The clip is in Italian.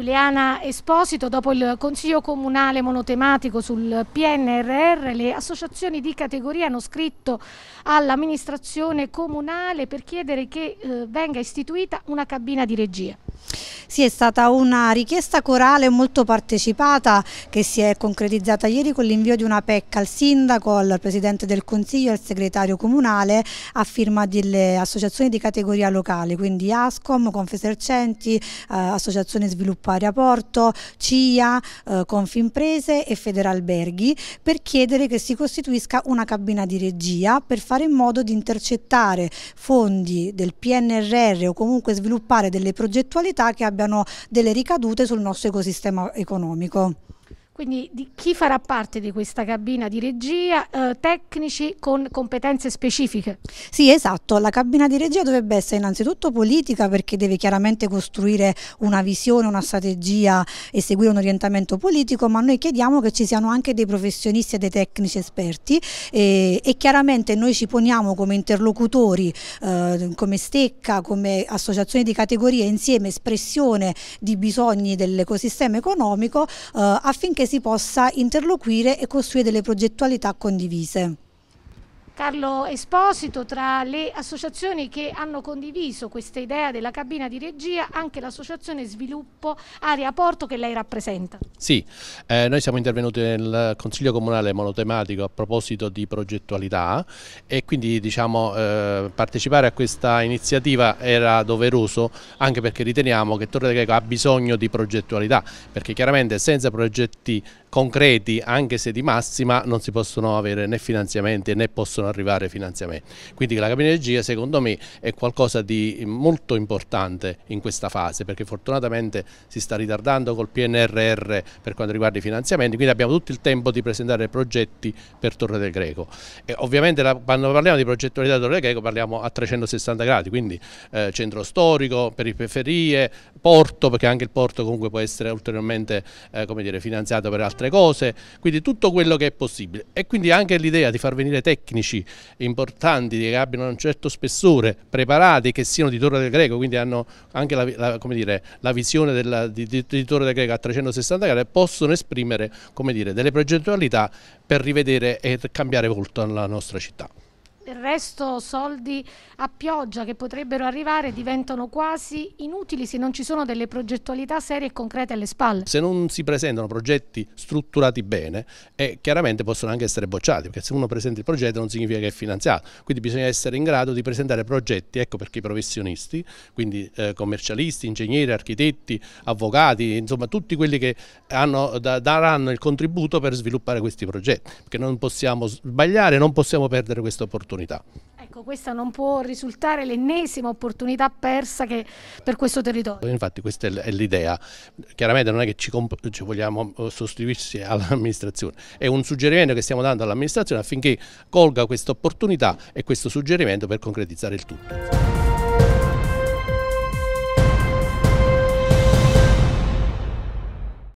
Giuliana Esposito, dopo il Consiglio Comunale monotematico sul PNRR, le associazioni di categoria hanno scritto all'amministrazione comunale per chiedere che eh, venga istituita una cabina di regia. Sì, è stata una richiesta corale molto partecipata che si è concretizzata ieri con l'invio di una pecca al sindaco, al presidente del consiglio e al segretario comunale a firma delle associazioni di categoria locale, quindi ASCOM, Confesercenti, eh, Associazione Sviluppo Aria Porto, CIA, eh, Confimprese e Federalberghi per chiedere che si costituisca una cabina di regia per fare in modo di intercettare fondi del PNRR o comunque sviluppare delle progettualità progettualità che abbiano delle ricadute sul nostro ecosistema economico. Quindi di, chi farà parte di questa cabina di regia? Eh, tecnici con competenze specifiche? Sì, esatto. La cabina di regia dovrebbe essere innanzitutto politica perché deve chiaramente costruire una visione, una strategia e seguire un orientamento politico, ma noi chiediamo che ci siano anche dei professionisti e dei tecnici esperti e, e chiaramente noi ci poniamo come interlocutori, eh, come stecca, come associazione di categorie, insieme espressione di bisogni dell'ecosistema economico eh, affinché si possa interloquire e costruire delle progettualità condivise. Carlo Esposito, tra le associazioni che hanno condiviso questa idea della cabina di regia, anche l'associazione Sviluppo Aria Porto che lei rappresenta. Sì, eh, noi siamo intervenuti nel Consiglio Comunale monotematico a proposito di progettualità e quindi diciamo, eh, partecipare a questa iniziativa era doveroso anche perché riteniamo che Torre de Greco ha bisogno di progettualità, perché chiaramente senza progetti concreti anche se di massima non si possono avere né finanziamenti né possono arrivare finanziamenti. Quindi la cabinergia secondo me è qualcosa di molto importante in questa fase perché fortunatamente si sta ritardando col PNRR per quanto riguarda i finanziamenti, quindi abbiamo tutto il tempo di presentare progetti per Torre del Greco. E ovviamente la, quando parliamo di progettualità di Torre del Greco parliamo a 360 gradi, quindi eh, centro storico, periferie, porto, perché anche il porto comunque può essere ulteriormente eh, dire, finanziato per altri altre cose, quindi tutto quello che è possibile. E quindi anche l'idea di far venire tecnici importanti, che abbiano un certo spessore, preparati, che siano di Torre del Greco, quindi hanno anche la, la, dire, la visione della, di, di, di, Torre del Greco a 360 gradi, possono esprimere dire, delle progettualità per rivedere e cambiare volto alla nostra città il resto soldi a pioggia che potrebbero arrivare diventano quasi inutili se non ci sono delle progettualità serie e concrete alle spalle. Se non si presentano progetti strutturati bene, eh, chiaramente possono anche essere bocciati, perché se uno presenta il progetto non significa che è finanziato, quindi bisogna essere in grado di presentare progetti, ecco perché i professionisti, quindi eh, commercialisti, ingegneri, architetti, avvocati, insomma tutti quelli che hanno, da, daranno il contributo per sviluppare questi progetti, perché non possiamo sbagliare, non possiamo perdere questa opportunità opportunità. Ecco, questa non può risultare l'ennesima opportunità persa che per questo territorio. Infatti questa è l'idea, chiaramente non è che ci, ci vogliamo eh, sostituirci all'amministrazione, è un suggerimento che stiamo dando all'amministrazione affinché colga questa opportunità e questo suggerimento per concretizzare il tutto.